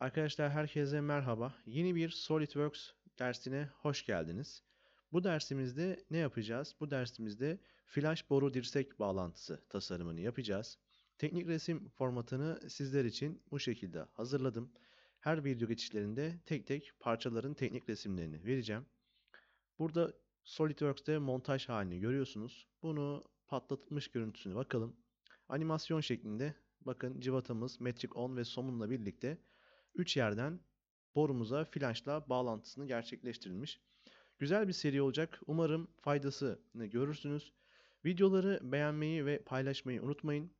Arkadaşlar herkese merhaba. Yeni bir SolidWorks dersine hoş geldiniz. Bu dersimizde ne yapacağız? Bu dersimizde flash boru dirsek bağlantısı tasarımını yapacağız. Teknik resim formatını sizler için bu şekilde hazırladım. Her video geçişlerinde tek tek parçaların teknik resimlerini vereceğim. Burada SolidWorks'te montaj halini görüyorsunuz. Bunu patlatmış görüntüsünü bakalım. Animasyon şeklinde bakın civatamız Metric 10 ve Somun'la birlikte 3 yerden borumuza flanşla bağlantısını gerçekleştirilmiş. Güzel bir seri olacak. Umarım faydasını görürsünüz. Videoları beğenmeyi ve paylaşmayı unutmayın.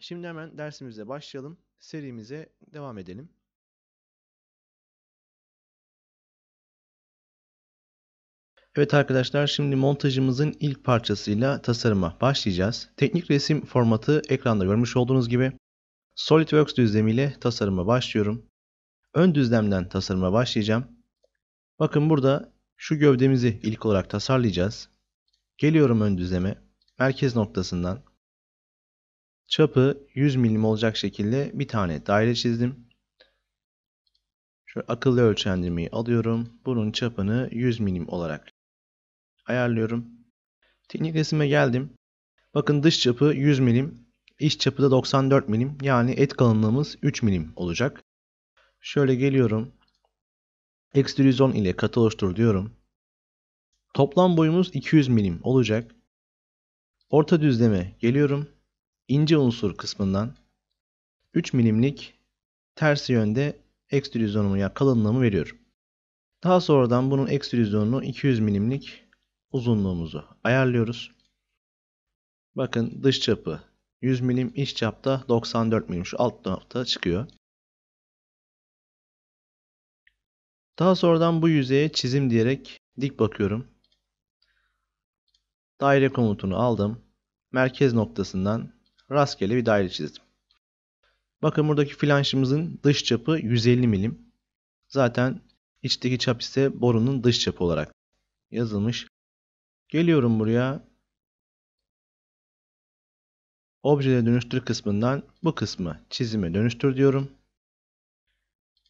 Şimdi hemen dersimize başlayalım. Serimize devam edelim. Evet arkadaşlar şimdi montajımızın ilk parçasıyla tasarıma başlayacağız. Teknik resim formatı ekranda görmüş olduğunuz gibi. SolidWorks düzlemiyle tasarıma başlıyorum. Ön düzlemden tasarıma başlayacağım. Bakın burada şu gövdemizi ilk olarak tasarlayacağız. Geliyorum ön düzleme. Merkez noktasından çapı 100 mm olacak şekilde bir tane daire çizdim. Şöyle akıllı ölçendirmeyi alıyorum. Bunun çapını 100 mm olarak ayarlıyorum. Teknik resime geldim. Bakın dış çapı 100 mm, iç çapı da 94 mm Yani et kalınlığımız 3 mm olacak. Şöyle geliyorum. Eksi ile katı oluştur diyorum. Toplam boyumuz 200 milim olacak. Orta düzleme geliyorum. İnce unsur kısmından 3 milimlik ters yönde ekstrüzyonumu ya kalınlığımı veriyorum. Daha sonradan bunun ekstrüzyonunu 200 milimlik uzunluğumuzu ayarlıyoruz. Bakın dış çapı 100 milim, iç çapta 94 milim. Şu alt tarafta çıkıyor. Daha sonradan bu yüzeye çizim diyerek dik bakıyorum. Daire komutunu aldım. Merkez noktasından rastgele bir daire çizdim. Bakın buradaki flanşımızın dış çapı 150 milim. Zaten içteki çap ise borunun dış çapı olarak yazılmış. Geliyorum buraya. Objede dönüştür kısmından bu kısmı çizime dönüştür diyorum.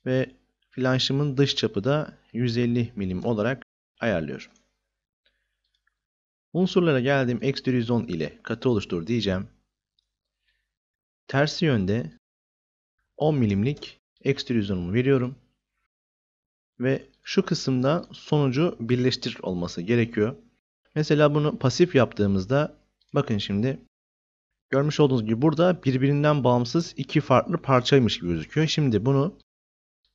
Ve Flanşımın dış çapı da 150 milim olarak ayarlıyorum. Unsurlara geldim ekstrüzyon ile katı oluştur diyeceğim. Tersi yönde 10 milimlik ekstrüzyonumu veriyorum. Ve şu kısımda sonucu birleştir olması gerekiyor. Mesela bunu pasif yaptığımızda bakın şimdi görmüş olduğunuz gibi burada birbirinden bağımsız iki farklı parçaymış gibi gözüküyor. Şimdi bunu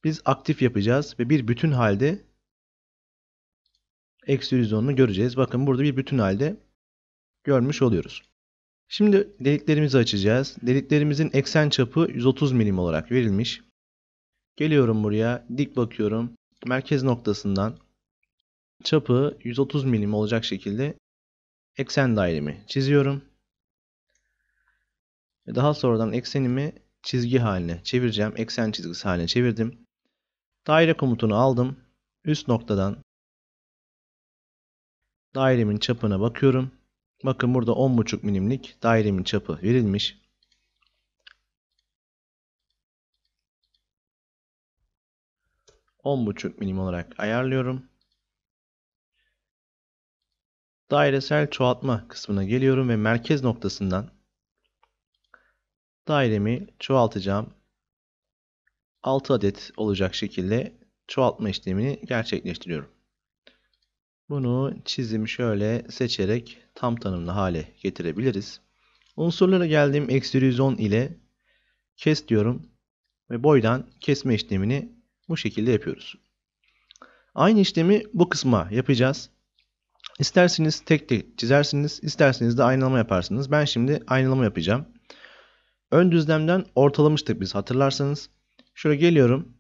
biz aktif yapacağız ve bir bütün halde eksi göreceğiz. Bakın burada bir bütün halde görmüş oluyoruz. Şimdi deliklerimizi açacağız. Deliklerimizin eksen çapı 130 milim olarak verilmiş. Geliyorum buraya dik bakıyorum. Merkez noktasından çapı 130 milim olacak şekilde eksen dairemi çiziyorum. Daha sonradan eksenimi çizgi haline çevireceğim. Eksen çizgisi haline çevirdim. Daire komutunu aldım. Üst noktadan dairemin çapına bakıyorum. Bakın burada 10,5 milimlik dairemin çapı verilmiş. buçuk milim olarak ayarlıyorum. Dairesel çoğaltma kısmına geliyorum ve merkez noktasından dairemi çoğaltacağım. 6 adet olacak şekilde çoğaltma işlemini gerçekleştiriyorum. Bunu çizim şöyle seçerek tam tanımlı hale getirebiliriz. Unsurlara geldiğim eksi ile kes diyorum ve boydan kesme işlemini bu şekilde yapıyoruz. Aynı işlemi bu kısma yapacağız. İsterseniz tek tek çizersiniz, isterseniz de aynalama yaparsınız. Ben şimdi aynalama yapacağım. Ön düzlemden ortalamıştık biz hatırlarsanız. Şuraya geliyorum.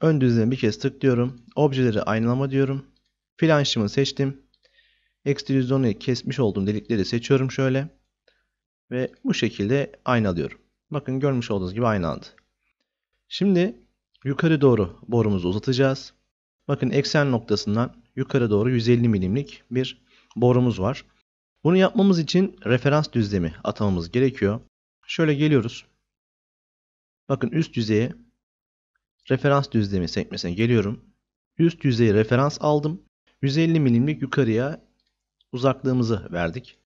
Ön düzleme bir kez tıklıyorum. Objeleri aynalama diyorum. Planşımı seçtim. Ekstrüzyonu kesmiş olduğum delikleri seçiyorum şöyle. Ve bu şekilde aynalıyorum. Bakın görmüş olduğunuz gibi aynalandı. Şimdi yukarı doğru borumuzu uzatacağız. Bakın eksen noktasından yukarı doğru 150 milimlik bir borumuz var. Bunu yapmamız için referans düzlemi atamamız gerekiyor. Şöyle geliyoruz. Bakın üst yüzeye Referans düzlemi sekmesine geliyorum. Üst yüzeyi referans aldım. 150 milimlik yukarıya uzaklığımızı verdik.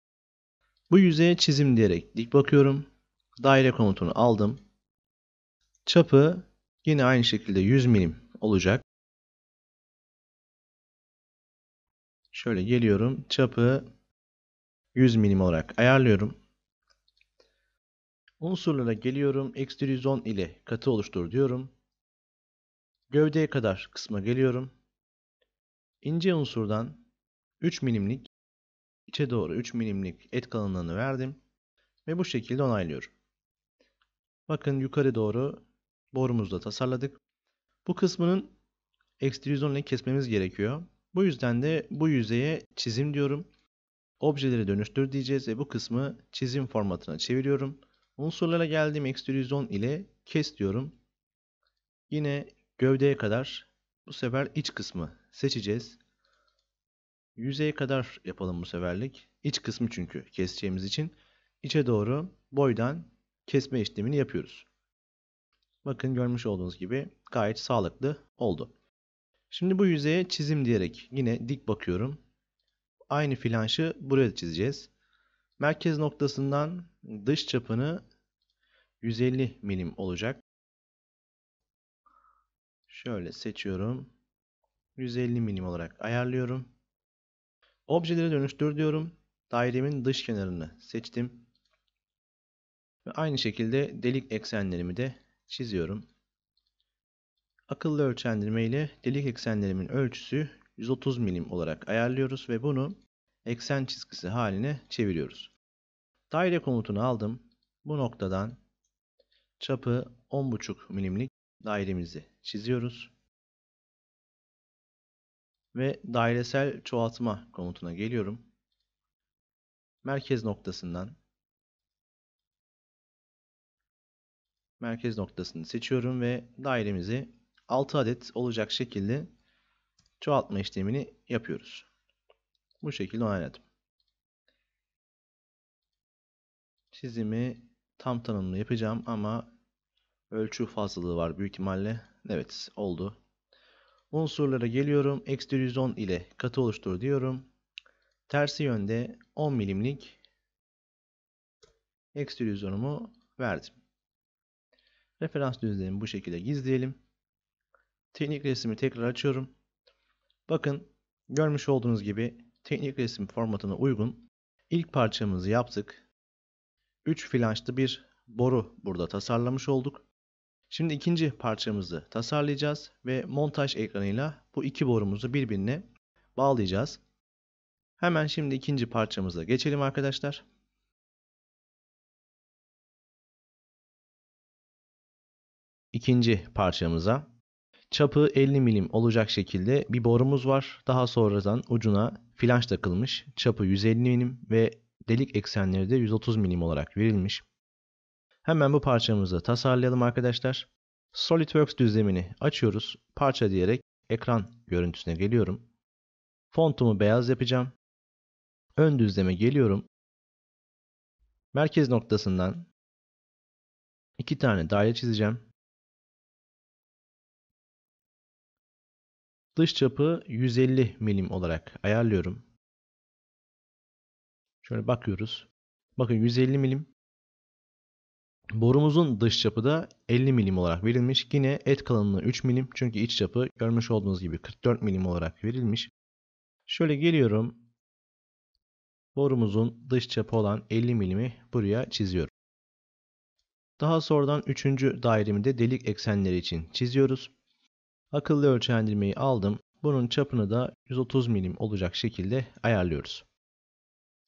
Bu yüzeye çizim diyerek dik bakıyorum. Daire komutunu aldım. Çapı yine aynı şekilde 100 milim olacak. Şöyle geliyorum. Çapı 100 milim olarak ayarlıyorum. Unsurlara geliyorum. Extrusion ile katı oluştur diyorum gövdeye kadar kısma geliyorum. İnce unsurdan 3 milimlik içe doğru 3 milimlik et kalınlığını verdim ve bu şekilde onaylıyorum. Bakın yukarı doğru borumuzda tasarladık. Bu kısmının ekstrüzyon ile kesmemiz gerekiyor. Bu yüzden de bu yüzeye çizim diyorum. Objeleri dönüştür diyeceğiz ve bu kısmı çizim formatına çeviriyorum. Unsurlara geldiğim ekstrüzyon ile kes diyorum. Yine Gövdeye kadar bu sefer iç kısmı seçeceğiz. Yüzeye kadar yapalım bu seferlik. İç kısmı çünkü keseceğimiz için içe doğru boydan kesme işlemini yapıyoruz. Bakın görmüş olduğunuz gibi gayet sağlıklı oldu. Şimdi bu yüzeye çizim diyerek yine dik bakıyorum. Aynı flanşı buraya çizeceğiz. Merkez noktasından dış çapını 150 milim olacak. Şöyle seçiyorum. 150 milim olarak ayarlıyorum. Objelere dönüştür diyorum. Dairemin dış kenarını seçtim. Ve aynı şekilde delik eksenlerimi de çiziyorum. Akıllı ölçendirme ile delik eksenlerimin ölçüsü 130 milim olarak ayarlıyoruz ve bunu eksen çizgisi haline çeviriyoruz. Daire komutunu aldım. Bu noktadan çapı 10,5 milimlik dairemizi çiziyoruz. Ve dairesel çoğaltma komutuna geliyorum. Merkez noktasından merkez noktasını seçiyorum ve dairemizi 6 adet olacak şekilde çoğaltma işlemini yapıyoruz. Bu şekilde onayladım. Çizimi tam tanımlı yapacağım ama Ölçü fazlalığı var büyük ihtimalle. Evet oldu. Unsurlara geliyorum. Eksi ile katı oluştur diyorum. Tersi yönde 10 milimlik eksi verdim. Referans düzlemi bu şekilde gizleyelim. Teknik resmi tekrar açıyorum. Bakın görmüş olduğunuz gibi teknik resim formatına uygun ilk parçamızı yaptık. 3 flanşlı bir boru burada tasarlamış olduk. Şimdi ikinci parçamızı tasarlayacağız ve montaj ekranıyla bu iki borumuzu birbirine bağlayacağız. Hemen şimdi ikinci parçamıza geçelim arkadaşlar. İkinci parçamıza çapı 50 milim olacak şekilde bir borumuz var. Daha sonradan ucuna flanş takılmış. Çapı 150 milim ve delik eksenleri de 130 milim olarak verilmiş. Hemen bu parçamızı tasarlayalım arkadaşlar. SolidWorks düzlemini açıyoruz. Parça diyerek ekran görüntüsüne geliyorum. Fontumu beyaz yapacağım. Ön düzleme geliyorum. Merkez noktasından iki tane daire çizeceğim. Dış çapı 150 milim olarak ayarlıyorum. Şöyle bakıyoruz. Bakın 150 milim. Borumuzun dış çapı da 50 milim olarak verilmiş. Yine et kalınlığı 3 milim çünkü iç çapı görmüş olduğunuz gibi 44 milim olarak verilmiş. Şöyle geliyorum. Borumuzun dış çapı olan 50 milimi buraya çiziyorum. Daha sonradan 3. dairemi de delik eksenleri için çiziyoruz. Akıllı ölçendirmeyi aldım. Bunun çapını da 130 milim olacak şekilde ayarlıyoruz.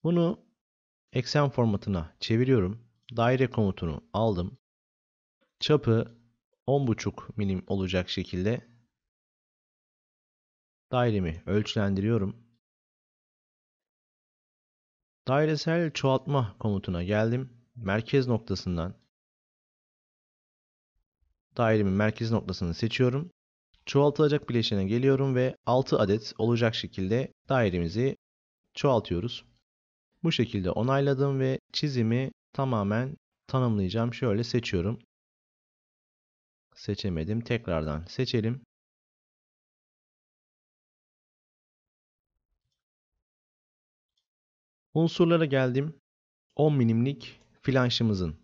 Bunu eksen formatına çeviriyorum daire komutunu aldım. Çapı 10,5 milim olacak şekilde dairemi ölçülendiriyorum. Dairesel çoğaltma komutuna geldim. Merkez noktasından dairemin merkez noktasını seçiyorum. Çoğaltılacak bileşene geliyorum ve 6 adet olacak şekilde dairemizi çoğaltıyoruz. Bu şekilde onayladım ve çizimi tamamen tanımlayacağım. Şöyle seçiyorum. Seçemedim. Tekrardan seçelim. Unsurlara geldim. 10 milimlik flanşımızın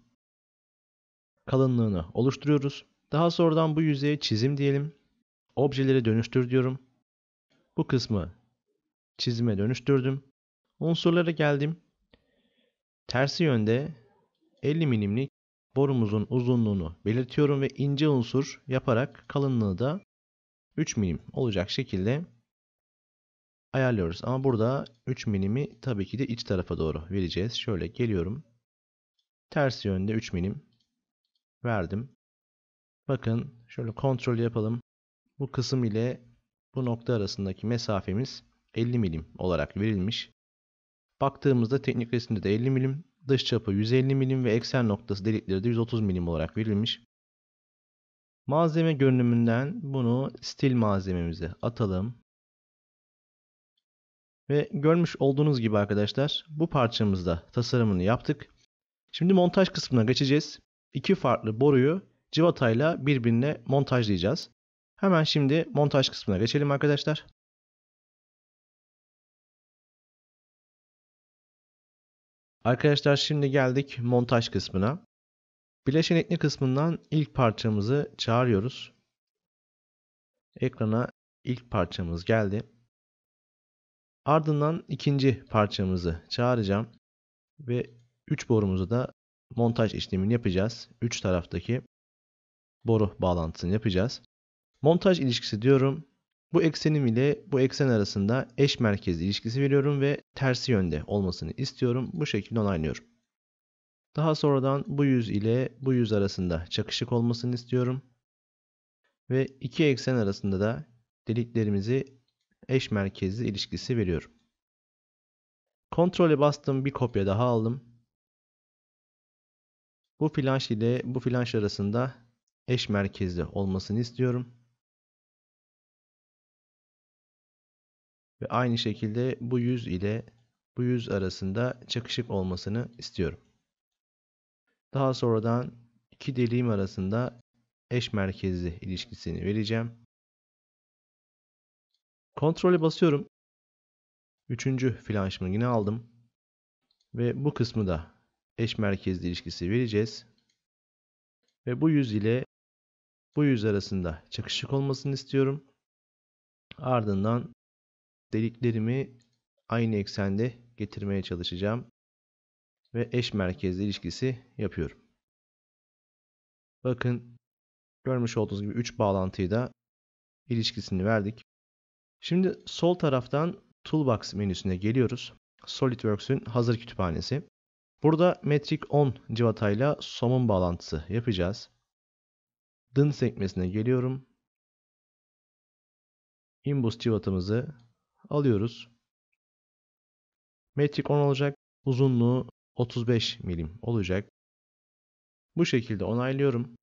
kalınlığını oluşturuyoruz. Daha sonradan bu yüzeye çizim diyelim. Objeleri dönüştür diyorum. Bu kısmı çizime dönüştürdüm. Unsurlara geldim. Tersi yönde 50 milimlik borumuzun uzunluğunu belirtiyorum ve ince unsur yaparak kalınlığı da 3 milim olacak şekilde ayarlıyoruz. Ama burada 3 milimi tabii ki de iç tarafa doğru vereceğiz. Şöyle geliyorum. Ters yönde 3 milim verdim. Bakın şöyle kontrol yapalım. Bu kısım ile bu nokta arasındaki mesafemiz 50 milim olarak verilmiş. Baktığımızda teknik resimde de 50 milim dış çapı 150 mm ve eksen noktası delikleri de 130 mm olarak verilmiş. Malzeme görünümünden bunu stil malzememize atalım. Ve görmüş olduğunuz gibi arkadaşlar bu parçamızda tasarımını yaptık. Şimdi montaj kısmına geçeceğiz. İki farklı boruyu civatayla birbirine montajlayacağız. Hemen şimdi montaj kısmına geçelim arkadaşlar. Arkadaşlar şimdi geldik montaj kısmına. Bileşenekli kısmından ilk parçamızı çağırıyoruz. Ekrana ilk parçamız geldi. Ardından ikinci parçamızı çağıracağım. Ve 3 borumuzu da montaj işlemini yapacağız. 3 taraftaki boru bağlantısını yapacağız. Montaj ilişkisi diyorum. Bu eksenim ile bu eksen arasında eş merkez ilişkisi veriyorum ve tersi yönde olmasını istiyorum. Bu şekilde onaylıyorum. Daha sonradan bu yüz ile bu yüz arasında çakışık olmasını istiyorum. Ve iki eksen arasında da deliklerimizi eş merkezli ilişkisi veriyorum. Kontrole bastım bir kopya daha aldım. Bu flanş ile bu flanş arasında eş merkezli olmasını istiyorum. Ve aynı şekilde bu yüz ile bu yüz arasında çakışık olmasını istiyorum. Daha sonradan iki deliğim arasında eş merkezli ilişkisini vereceğim. Kontrole basıyorum. Üçüncü flanşımı yine aldım. Ve bu kısmı da eş merkezli ilişkisi vereceğiz. Ve bu yüz ile bu yüz arasında çakışık olmasını istiyorum. Ardından deliklerimi aynı eksende getirmeye çalışacağım ve eş merkezli ilişkisi yapıyorum. Bakın görmüş olduğunuz gibi 3 bağlantıyı da ilişkisini verdik. Şimdi sol taraftan Toolbox menüsüne geliyoruz. SolidWorks'ün hazır kütüphanesi. Burada Metric 10 civatayla somun bağlantısı yapacağız. Dın sekmesine geliyorum. Inbus civatamızı alıyoruz. Metrik 10 olacak. Uzunluğu 35 milim olacak. Bu şekilde onaylıyorum.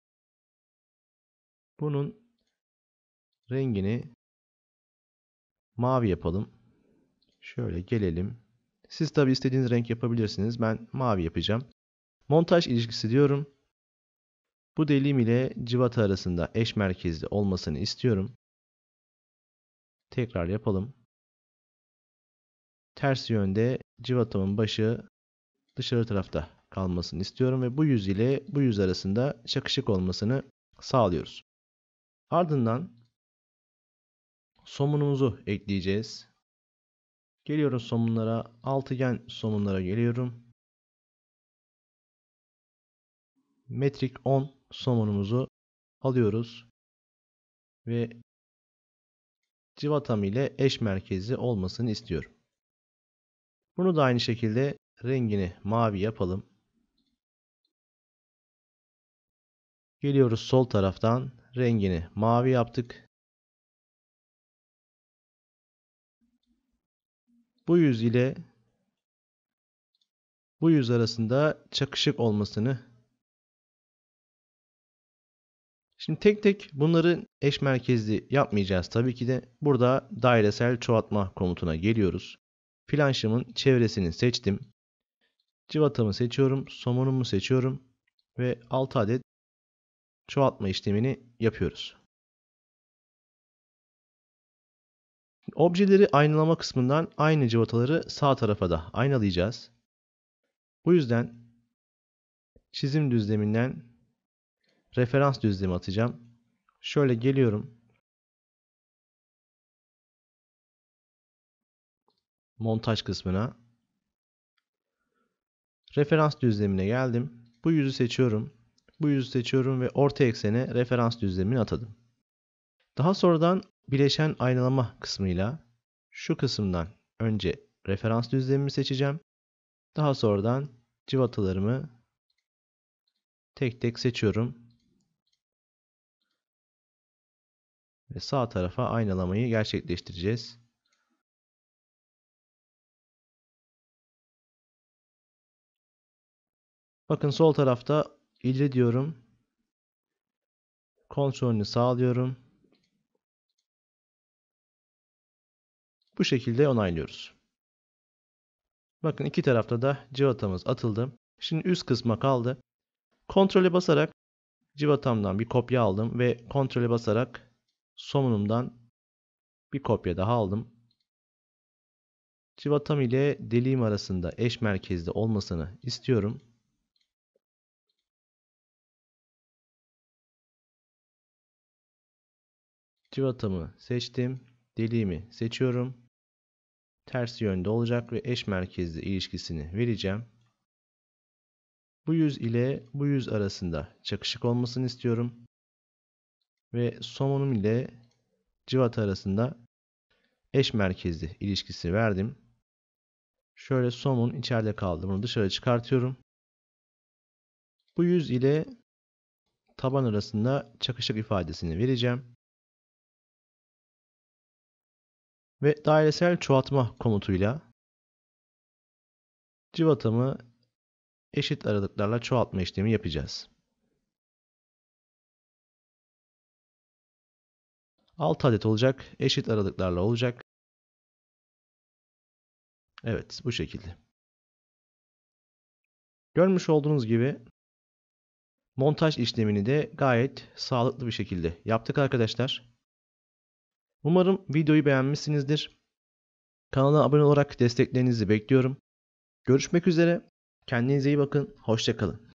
Bunun rengini mavi yapalım. Şöyle gelelim. Siz tabi istediğiniz renk yapabilirsiniz. Ben mavi yapacağım. Montaj ilişkisi diyorum. Bu delim ile civata arasında eş merkezli olmasını istiyorum. Tekrar yapalım ters yönde civatamın başı dışarı tarafta kalmasını istiyorum ve bu yüz ile bu yüz arasında çakışık olmasını sağlıyoruz. Ardından somunumuzu ekleyeceğiz. Geliyorum somunlara, altıgen somunlara geliyorum. Metrik 10 somunumuzu alıyoruz ve civatam ile eş merkezi olmasını istiyorum. Bunu da aynı şekilde rengini mavi yapalım. Geliyoruz sol taraftan rengini mavi yaptık. Bu yüz ile bu yüz arasında çakışık olmasını Şimdi tek tek bunları eş merkezli yapmayacağız. Tabii ki de burada dairesel çoğaltma komutuna geliyoruz. Planşımın çevresini seçtim. Cıvatamı seçiyorum. Somonumu seçiyorum. Ve 6 adet çoğaltma işlemini yapıyoruz. Objeleri aynalama kısmından aynı cıvataları sağ tarafa da aynalayacağız. Bu yüzden çizim düzleminden referans düzlemi atacağım. Şöyle geliyorum. montaj kısmına referans düzlemine geldim. Bu yüzü seçiyorum. Bu yüzü seçiyorum ve orta eksene referans düzlemini atadım. Daha sonradan bileşen aynalama kısmıyla şu kısımdan önce referans düzlemimi seçeceğim. Daha sonradan civatalarımı tek tek seçiyorum. Ve sağ tarafa aynalamayı gerçekleştireceğiz. Bakın sol tarafta ili diyorum. Kontrolünü sağlıyorum. Bu şekilde onaylıyoruz. Bakın iki tarafta da civatamız atıldı. Şimdi üst kısma kaldı. Kontrole basarak civatamdan bir kopya aldım ve kontrole basarak somunumdan bir kopya daha aldım. Civatam ile deliğim arasında eş merkezde olmasını istiyorum. Civatamı seçtim. Deliğimi seçiyorum. Ters yönde olacak ve eş merkezli ilişkisini vereceğim. Bu yüz ile bu yüz arasında çakışık olmasını istiyorum. Ve somunum ile civata arasında eş merkezli ilişkisi verdim. Şöyle somun içeride kaldı. Bunu dışarı çıkartıyorum. Bu yüz ile taban arasında çakışık ifadesini vereceğim. ve dairesel çoğaltma komutuyla civatamı eşit aralıklarla çoğaltma işlemi yapacağız. Alt adet olacak, eşit aralıklarla olacak. Evet, bu şekilde. Görmüş olduğunuz gibi montaj işlemini de gayet sağlıklı bir şekilde yaptık arkadaşlar. Umarım videoyu beğenmişsinizdir. Kanala abone olarak desteklerinizi bekliyorum. Görüşmek üzere. Kendinize iyi bakın. Hoşçakalın.